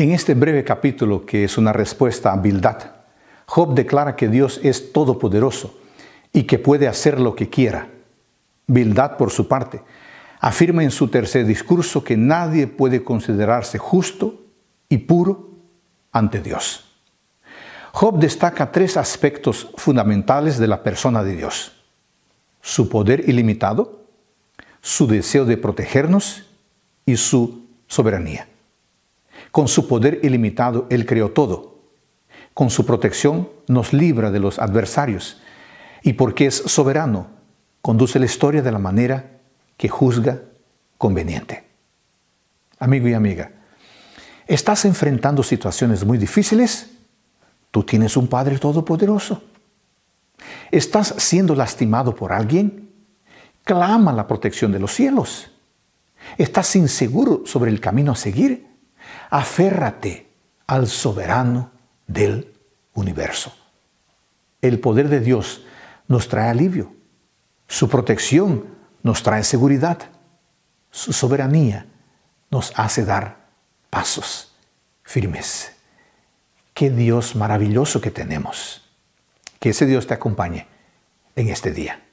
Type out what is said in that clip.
En este breve capítulo, que es una respuesta a Bildad, Job declara que Dios es todopoderoso y que puede hacer lo que quiera. Bildad, por su parte, afirma en su tercer discurso que nadie puede considerarse justo y puro ante Dios. Job destaca tres aspectos fundamentales de la persona de Dios. Su poder ilimitado, su deseo de protegernos y su soberanía. Con su poder ilimitado, Él creó todo. Con su protección nos libra de los adversarios. Y porque es soberano, conduce la historia de la manera que juzga conveniente. Amigo y amiga, estás enfrentando situaciones muy difíciles. Tú tienes un Padre Todopoderoso. Estás siendo lastimado por alguien. Clama la protección de los cielos. Estás inseguro sobre el camino a seguir. Aférrate al soberano del universo. El poder de Dios nos trae alivio. Su protección nos trae seguridad. Su soberanía nos hace dar pasos firmes. Qué Dios maravilloso que tenemos. Que ese Dios te acompañe en este día.